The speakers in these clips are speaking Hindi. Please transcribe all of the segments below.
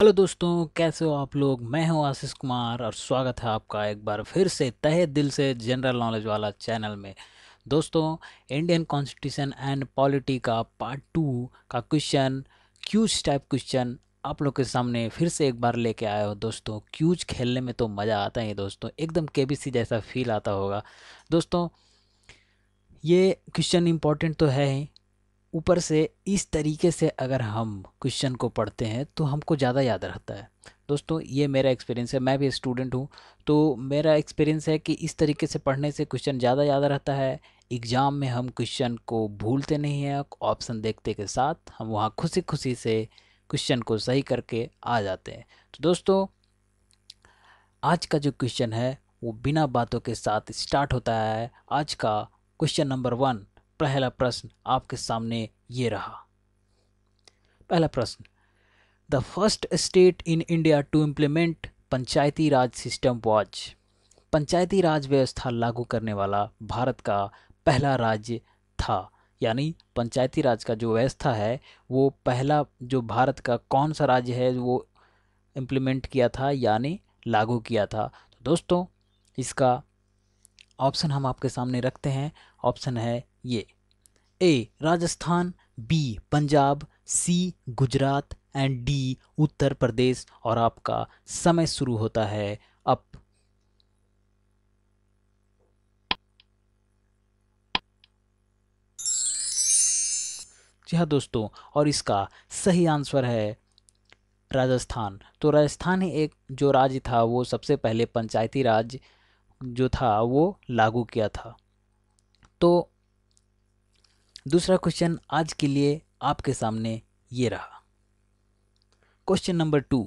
हेलो दोस्तों कैसे हो आप लोग मैं हूं आशीष कुमार और स्वागत है आपका एक बार फिर से तहे दिल से जनरल नॉलेज वाला चैनल में दोस्तों इंडियन कॉन्स्टिट्यूशन एंड पॉलिटी का पार्ट टू का क्वेश्चन क्यूज टाइप क्वेश्चन आप लोग के सामने फिर से एक बार लेके आया हो दोस्तों क्यूज खेलने में तो मज़ा आता ही दोस्तों एकदम के जैसा फील आता होगा दोस्तों ये क्वेश्चन इंपॉर्टेंट तो है ही ऊपर से इस तरीके से अगर हम क्वेश्चन को पढ़ते हैं तो हमको ज़्यादा याद रहता है दोस्तों ये मेरा एक्सपीरियंस है मैं भी स्टूडेंट हूँ तो मेरा एक्सपीरियंस है कि इस तरीके से पढ़ने से क्वेश्चन ज़्यादा याद रहता है एग्ज़ाम में हम क्वेश्चन को भूलते नहीं हैं ऑप्शन देखते के साथ हम वहाँ खुशी खुशी से क्वेश्चन को सही करके आ जाते हैं तो दोस्तों आज का जो क्वेश्चन है वो बिना बातों के साथ स्टार्ट होता है आज का क्वेश्चन नंबर वन पहला प्रश्न आपके सामने ये रहा पहला प्रश्न the first state in India to implement Panchayati Raj system watch Panchayati Raj व्यवस्था लागू करने वाला भारत का पहला राज्य था यानी पंचायती राज का जो व्यवस्था है वो पहला जो भारत का कौन सा राज्य है वो इम्प्लीमेंट किया था यानी लागू किया था तो दोस्तों इसका ऑप्शन हम आपके सामने रखते हैं ऑप्शन है ये A Rajasthan B Punjab C Gujarat and D Uttar Pradesh और आपका समय शुरू होता है अप जी हाँ दोस्तों और इसका सही आंसर है राजस्थान तो राजस्थान ही एक जो राज्य था वो सबसे पहले पंचायती राज जो था वो लागू किया था तो दूसरा क्वेश्चन आज के लिए आपके सामने ये रहा question number two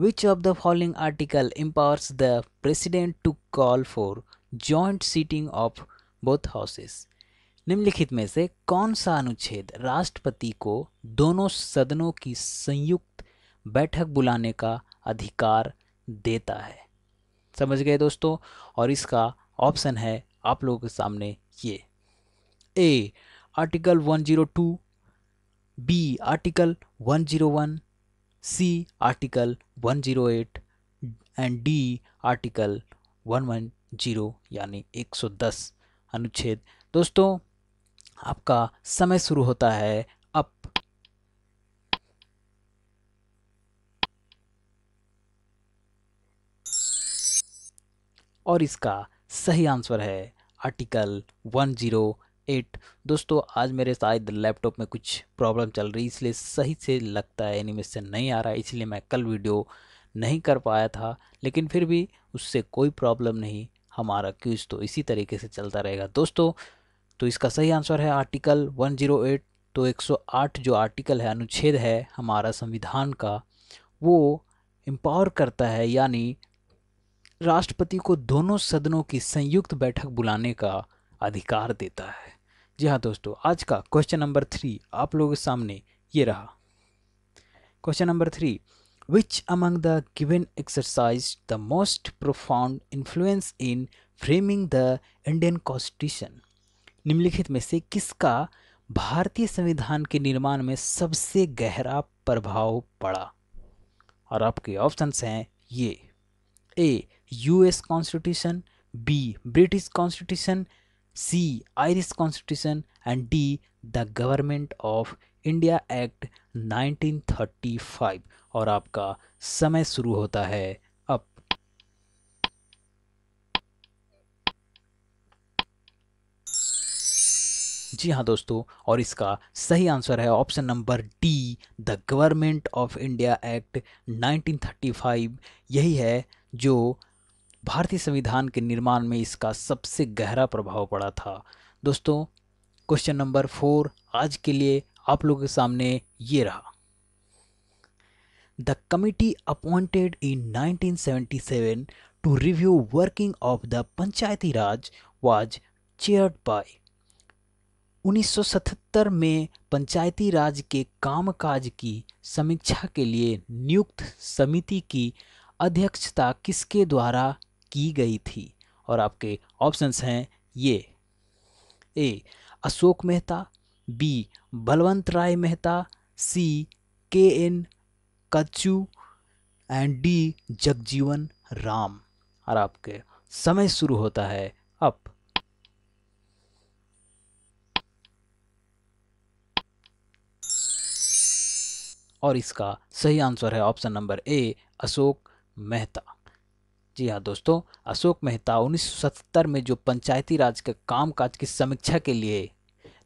which of the following article empowers the president to call for joint sitting of both houses निम्नलिखित में से कौन सा अनुच्छेद राष्ट्रपति को दोनों सदनों की संयुक्त बैठक बुलाने का अधिकार देता है समझ गए दोस्तों और इसका ऑप्शन है आप लोगों के सामने ये A article 102 B article 101 C article 108 and D article 110 यानी 110 अनुच्छेद दोस्तों आपका समय शुरू होता है अप और इसका सही आंसर है आर्टिकल जीरो एट दोस्तों आज मेरे शायद लैपटॉप में कुछ प्रॉब्लम चल रही इसलिए सही से लगता है एनिमेशन नहीं आ रहा है इसलिए मैं कल वीडियो नहीं कर पाया था लेकिन फिर भी उससे कोई प्रॉब्लम नहीं हमारा क्यूज तो इसी तरीके से चलता रहेगा दोस्तों तो इसका सही आंसर है आर्टिकल 108 तो 108 जो आर्टिकल है अनुच्छेद है हमारा संविधान का वो एम्पावर करता है यानी राष्ट्रपति को दोनों सदनों की संयुक्त बैठक बुलाने का अधिकार देता है जी हाँ दोस्तों आज का क्वेश्चन नंबर थ्री आप लोगों के सामने ये रहा question number three which among the given exercise the most profound influence in framing the Indian constitution निम्नलिखित में से किसका भारतीय संविधान के निर्माण में सबसे गहरा प्रभाव पड़ा और आपके ऑप्शंस हैं ये A US constitution B British constitution C. Irish Constitution and D. The Government of India Act 1935 और आपका समय शुरू होता है अब जी हाँ दोस्तों और इसका सही आंसर है option number D the Government of India Act 1935 यही है जो भारतीय संविधान के निर्माण में इसका सबसे गहरा प्रभाव पड़ा था दोस्तों क्वेश्चन नंबर फोर आज के लिए आप लोगों के सामने ये रहा the committee appointed in 1977 to review working of the Panchayati Raj was chaired by 1977 में पंचायती राज के कामकाज की समीक्षा के लिए नियुक्त समिति की अध्यक्षता किसके द्वारा की गई थी और आपके ऑप्शंस हैं ये A Ashok Mehta B Balwant Rai Mehta C K N Katju and D Jagjivan Ram और आपके समय शुरू होता है अब और इसका सही आंसर है option number A Ashok Mehta जी हाँ दोस्तों अशोक मेहता 1977 में जो पंचायती राज के कामकाज की समीक्षा के लिए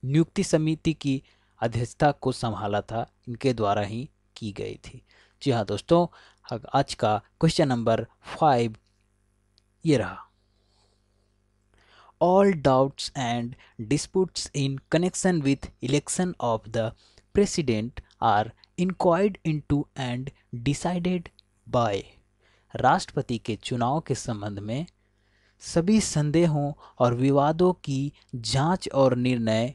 नियुक्ति समिति की अध्यक्षता को संभाला था इनके द्वारा ही की गई थी जी हाँ दोस्तों आज का क्वेश्चन नंबर फाइव ये रहा all doubts and disputes in connection with election of the president are in to and decided by राष्ट्रपति के चुनाव के संबंध में सभी संदेहों और विवादों की जांच और निर्णय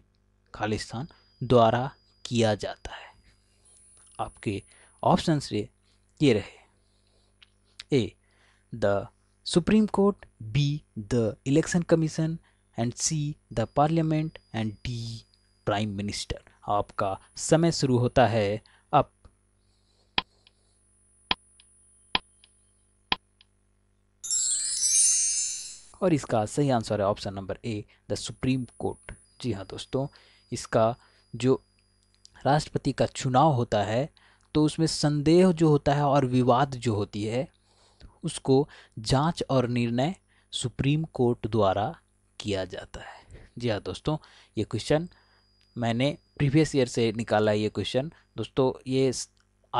खालिस्तान द्वारा किया जाता है आपके ऑप्शन ये रहे A the supreme court B the election commission and C the parliament and D prime minister आपका समय शुरू होता है और इसका सही आंसर है option number A the supreme court जी हाँ दोस्तों इसका जो राष्ट्रपति का चुनाव होता है तो उसमें संदेह जो होता है और विवाद जो होती है उसको जांच और निर्णय सुप्रीम कोर्ट द्वारा किया जाता है जी हाँ दोस्तों ये क्वेश्चन मैंने प्रीवियस ईयर से निकाला ये क्वेश्चन दोस्तों ये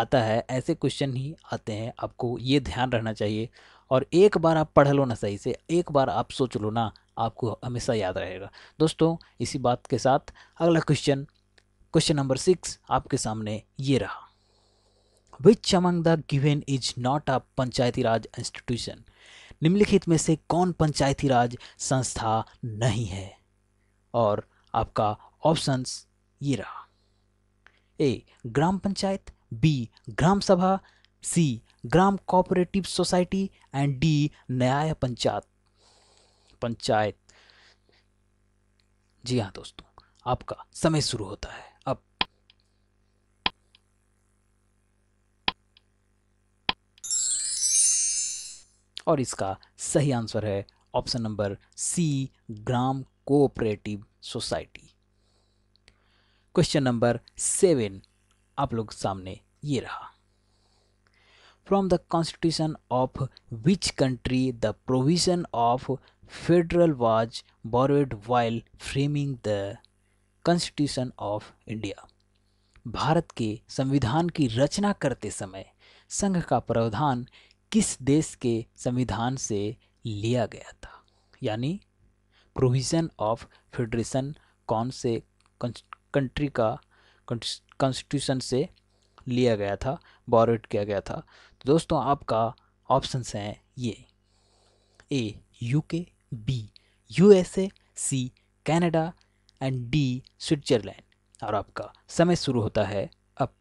आता है ऐसे क्वेश्चन ही आते हैं आपको ये ध्यान रहना चाहिए और एक बार आप पढ़ लो ना सही से एक बार आप सोच लो ना आपको हमेशा याद रहेगा दोस्तों इसी बात के साथ अगला क्वेश्चन क्वेश्चन नंबर सिक्स आपके सामने ये रहा which among the given is not a Panchayati Raj institution निम्नलिखित में से कौन पंचायती राज संस्था नहीं है और आपका ऑप्शंस ये रहा ए ग्राम panchayat B Gram Sabha C Gram cooperative society and D Nyaya Panchayat panchayat जी हाँ दोस्तों आपका समय शुरू होता है अब और इसका सही आंसर है option number C Gram cooperative society question number seven आप लोग सामने ये रहा from the constitution of which country the provision of federal was borrowed while framing the constitution of India. Bharat के संविधान की रचना करते समय संघ का प्रावधान किस देश के संविधान से लिया गया था यानी प्रोविज़न ऑफ फेडरेशन कौन से कंट्री का कॉन्स्टिट्यूशन से लिया गया था बॉरेट किया गया था तो दोस्तों आपका ऑप्शंस हैं ये A UK B USA C Canada and D Switzerland और आपका समय शुरू होता है अब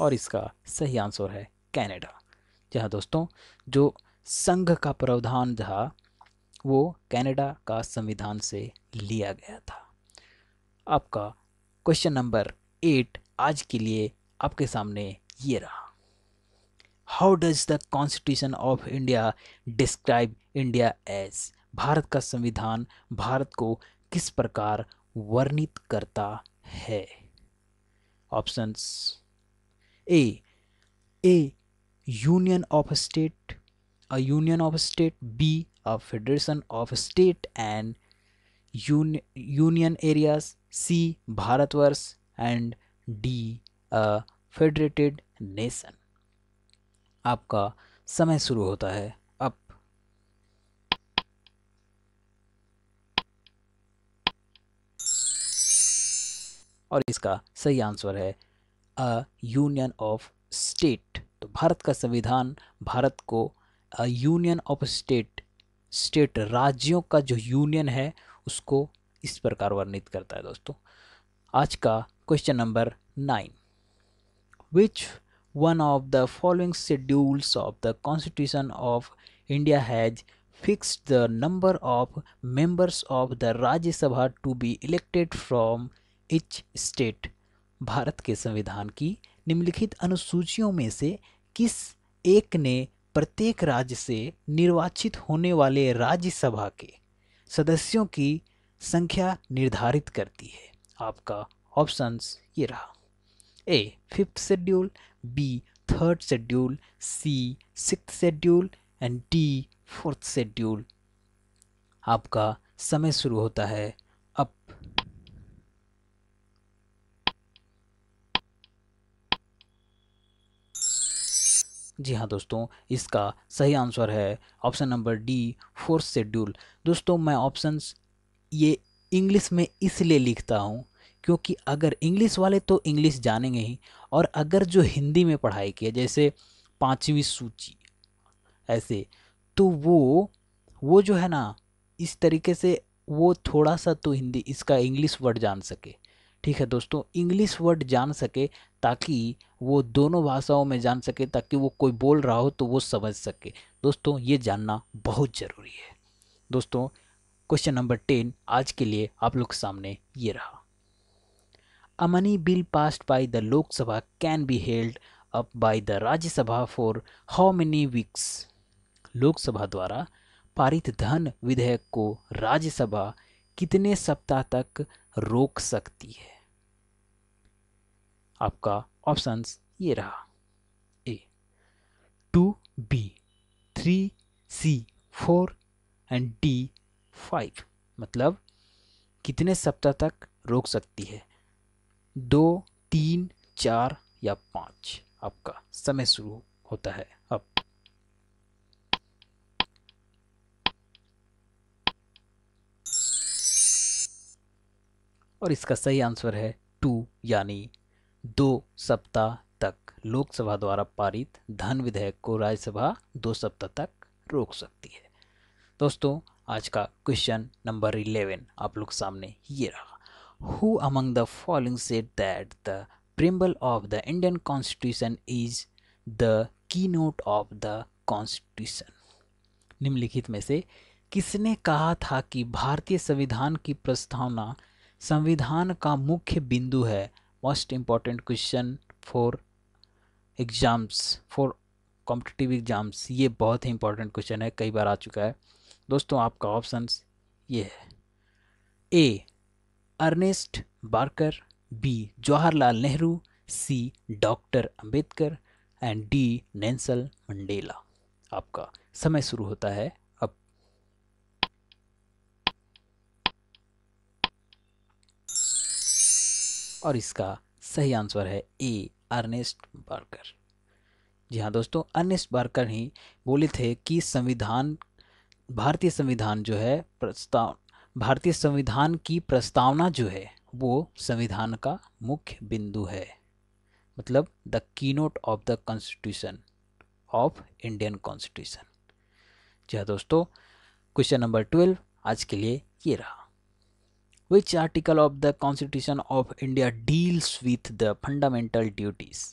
और इसका सही आंसर है कनाडा जहाँ दोस्तों जो संघ का प्रावधान था वो कनाडा का संविधान से लिया गया था आपका क्वेश्चन नंबर एट आज के लिए आपके सामने ये रहा how does the constitution of India describe India as Bharat का संविधान भारत को किस प्रकार वर्णित करता है options A a union of state a union of state B a federation of state and union areas C Bharatvarsh and D a federated nation आपका समय शुरू होता है अब और इसका सही आंसर है अ यूनियन ऑफ स्टेट तो भारत का संविधान भारत को यूनियन ऑफ स्टेट स्टेट राज्यों का जो यूनियन है उसको इस प्रकार वर्णित करता है दोस्तों आज का question number nine which one of the following schedules of the constitution of India has fixed the number of members of the Rajya Sabha to be elected from each state Bharat के संविधान की निम्नलिखित अनुसूचियों में से किस एक ने प्रत्येक राज्य से निर्वाचित होने वाले राज्यसभा के सदस्यों की संख्या निर्धारित करती है आपका ऑप्शंस ये रहा A fifth schedule B third schedule C six schedule and D fourth schedule आपका समय शुरू होता है अप जी हाँ दोस्तों इसका सही आंसर है option number D fourth schedule दोस्तों मैं ऑप्शंस ये इंग्लिश में इसलिए लिखता हूँ क्योंकि अगर इंग्लिश वाले तो इंग्लिश जानेंगे ही और अगर जो हिंदी में पढ़ाई किया जैसे पाँचवीं सूची ऐसे तो वो वो जो है ना इस तरीके से वो थोड़ा सा तो हिंदी इसका इंग्लिश वर्ड जान सके ठीक है दोस्तों इंग्लिश वर्ड जान सके ताकि वो दोनों भाषाओं में जान सके ताकि वो कोई बोल रहा हो तो वो समझ सके दोस्तों ये जानना बहुत ज़रूरी है दोस्तों क्वेश्चन नंबर टेन आज के लिए आप लोग सामने ये रहा a money bill bill by the Lok Sabha can be held be held up by the Rajya Sabha for how द्वारा पारित धन विधेयक को राज्यसभा कितने सप्ताह तक रोक सकती है आपका ऑप्शंस ये रहा A two B three C four and D five मतलब कितने सप्ताह तक रोक सकती है दो तीन चार या पाँच आपका समय शुरू होता है अब और इसका सही आंसर है टू यानी दो सप्ताह तक लोकसभा द्वारा पारित धन विधेयक को राज्यसभा दो सप्ताह तक रोक सकती है दोस्तों आज का क्वेश्चन नंबर इलेवन आप लोग सामने ये रहा who among the following set that the preamble of the Indian constitution is the keynote of the constitution निम्नलिखित में से किसने कहा था कि भारतीय संविधान की प्रस्तावना संविधान का मुख्य बिंदु है most important question for exams for competitive exams ये बहुत ही इंपॉर्टेंट क्वेश्चन है कई बार आ चुका है दोस्तों आपका ऑप्शन ये है A Ernest Barker B Jawaharlal Nehru C doctor Ambedkar and D Nelson Mandela आपका समय शुरू होता है अब और इसका सही आंसर है ए अर्नेस्ट बार्कर जी हाँ दोस्तों अर्नेस्ट बार्कर ही बोले थे कि संविधान भारतीय संविधान जो है प्रस्ताव भारतीय संविधान की प्रस्तावना जो है वो संविधान का मुख्य बिंदु है मतलब the keynote of the constitution of Indian constitution जी हाँ दोस्तों क्वेश्चन नंबर ट्वेल्व आज के लिए ये रहा which article of the constitution of India deals with the fundamental duties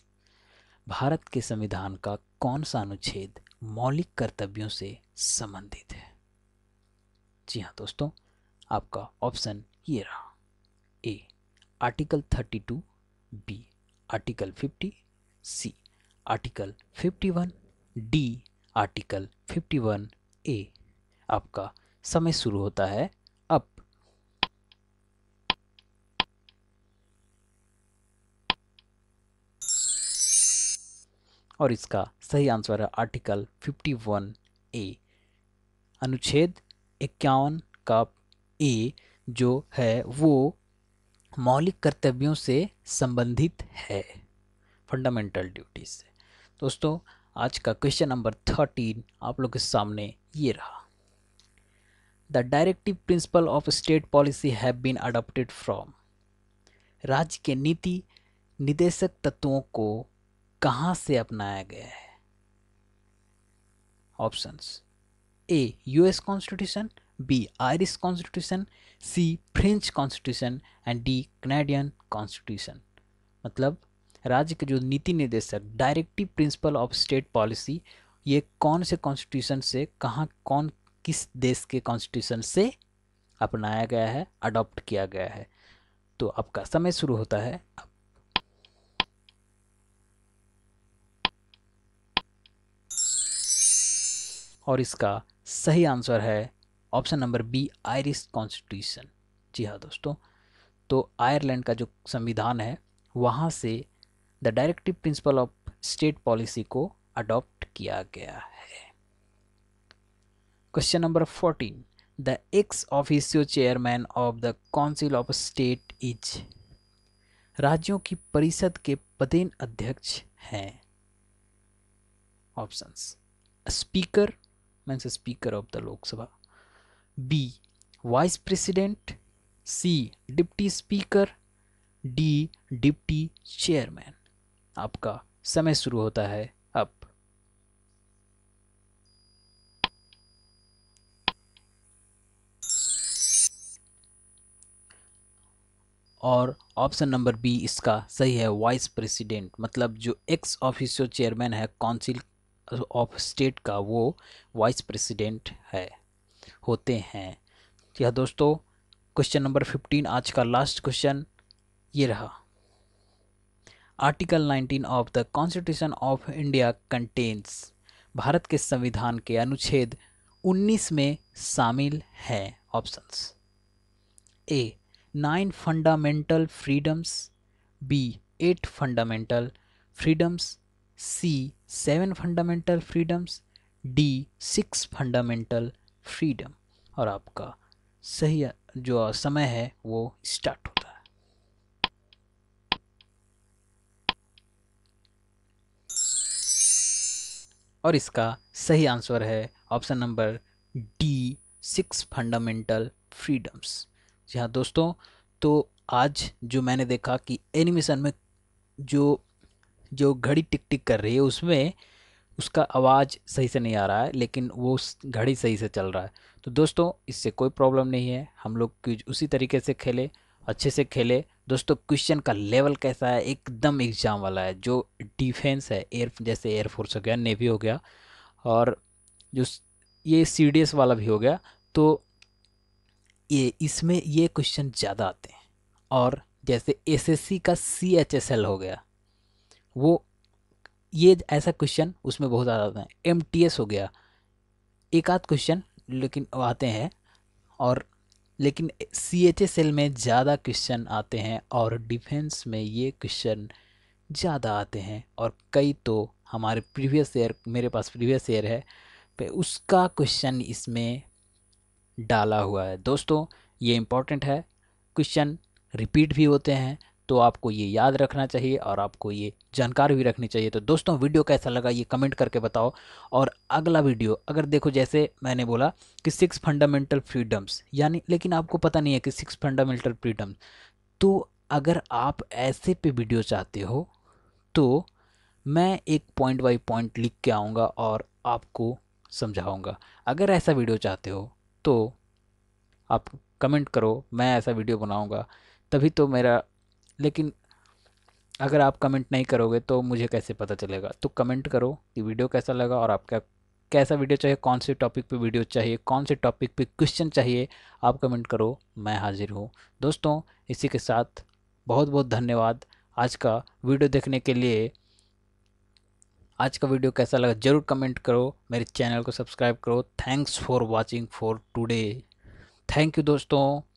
Bharat के संविधान का कौन सा अनुच्छेद मौलिक कर्तव्यों से संबंधित जी हाँ दोस्तों आपका ऑप्शन ये रहा A article 32 B article 50 C article 51 D article 51 A आपका समय शुरू होता है अब और इसका सही आंसर है आर्टिकल 51 ए अनुच्छेद इक्यावन का ए जो है वो मौलिक कर्तव्यों से संबंधित है फंडामेंटल ड्यूटी से दोस्तों आज का क्वेश्चन नंबर थर्टीन आप लोग के सामने ये रहा the directive principle of state policy have been adopted from राज्य के नीति निदेशक तत्वों को कहाँ से अपनाया गया है options A US constitution B Irish constitution C French constitution and D Canadian constitution मतलब राज्य के जो नीति निर्देशक directive principle of state policy ये कौन से कॉन्स्टिट्यूशन से कहाँ कौन किस देश के कॉन्स्टिट्यूशन से अपनाया गया है अडॉप्ट किया गया है तो आपका समय शुरू होता है अब और इसका सही आंसर है option number B Irish constitution जी हाँ दोस्तों तो आयरलैंड का जो संविधान है वहाँ से the directive principle of state policy को अडॉप्ट किया गया है question number fourteen the ex officio chairman of the council of state is राज्यों की परिषद के पदेन अध्यक्ष हैं options speaker means Speaker of the Lok Sabha. B. Vice President. C. Deputy Speaker. D. Deputy Chairman. आपका समय शुरू होता है अब और ऑप्शन नंबर बी इसका सही है वाइस प्रेसिडेंट मतलब जो एक्स ऑफिसियो चेयरमैन है काउंसिल ऑफ स्टेट का वो वाइस प्रेसिडेंट है होते हैं यह दोस्तों क्वेश्चन नंबर फिफ्टीन आज का लास्ट क्वेश्चन ये रहा article nineteen of the constitution of India contains भारत के संविधान के अनुच्छेद उन्नीस में शामिल हैं options A nine fundamental freedoms B eight fundamental freedoms C seven fundamental freedoms D six fundamental freedom और आपका सही जो समय है वो स्टार्ट होता है और इसका सही आंसर है option number D six fundamental freedoms जी हाँ दोस्तों तो आज जो मैंने देखा कि एनिमेशन में जो जो घड़ी टिक टिक कर रही है उसमें उसका आवाज़ सही से नहीं आ रहा है लेकिन वो घड़ी सही से चल रहा है तो दोस्तों इससे कोई प्रॉब्लम नहीं है हम लोग उसी तरीके से खेले अच्छे से खेले दोस्तों क्वेश्चन का लेवल कैसा है एकदम एग्ज़ाम वाला है जो डिफेंस है एयर जैसे एयरफोर्स हो गया नेवी हो गया और जो ये सी वाला भी हो गया तो ये इसमें ये क्वेश्चन ज़्यादा आते हैं और जैसे एसएससी का सी हो गया वो ये ऐसा क्वेश्चन उसमें बहुत ज़्यादा आता है एम हो गया एक आध क्वेश्चन लेकिन आते हैं और लेकिन सी एच एस एल में ज़्यादा क्वेश्चन आते हैं और डिफेंस में ये क्वेश्चन ज़्यादा आते हैं और कई तो हमारे प्रीवियस ईयर मेरे पास प्रीवियस ईयर है पे उसका क्वेश्चन इसमें डाला हुआ है दोस्तों ये इम्पोर्टेंट है क्वेश्चन रिपीट भी होते हैं तो आपको ये याद रखना चाहिए और आपको ये जानकारी भी रखनी चाहिए तो दोस्तों वीडियो कैसा लगा ये कमेंट करके बताओ और अगला वीडियो अगर देखो जैसे मैंने बोला कि सिक्स फंडामेंटल फ्रीडम्स यानी लेकिन आपको पता नहीं है कि सिक्स फंडामेंटल फ्रीडम्स तो अगर आप ऐसे पे वीडियो चाहते हो तो मैं एक पॉइंट बाई पॉइंट लिख के आऊँगा और आपको समझाऊँगा अगर ऐसा वीडियो चाहते हो तो आप कमेंट करो मैं ऐसा वीडियो बनाऊँगा तभी तो मेरा लेकिन अगर आप कमेंट नहीं करोगे तो मुझे कैसे पता चलेगा तो कमेंट करो कि वीडियो कैसा लगा और आपका कैसा वीडियो चाहिए कौन से टॉपिक पे वीडियो चाहिए कौन से टॉपिक पे क्वेश्चन चाहिए आप कमेंट करो मैं हाजिर हूँ दोस्तों इसी के साथ बहुत बहुत धन्यवाद आज का वीडियो देखने के लिए आज का वीडियो कैसा लगा ज़रूर कमेंट करो मेरे चैनल को सब्सक्राइब करो thanks for watching for today thank you दोस्तों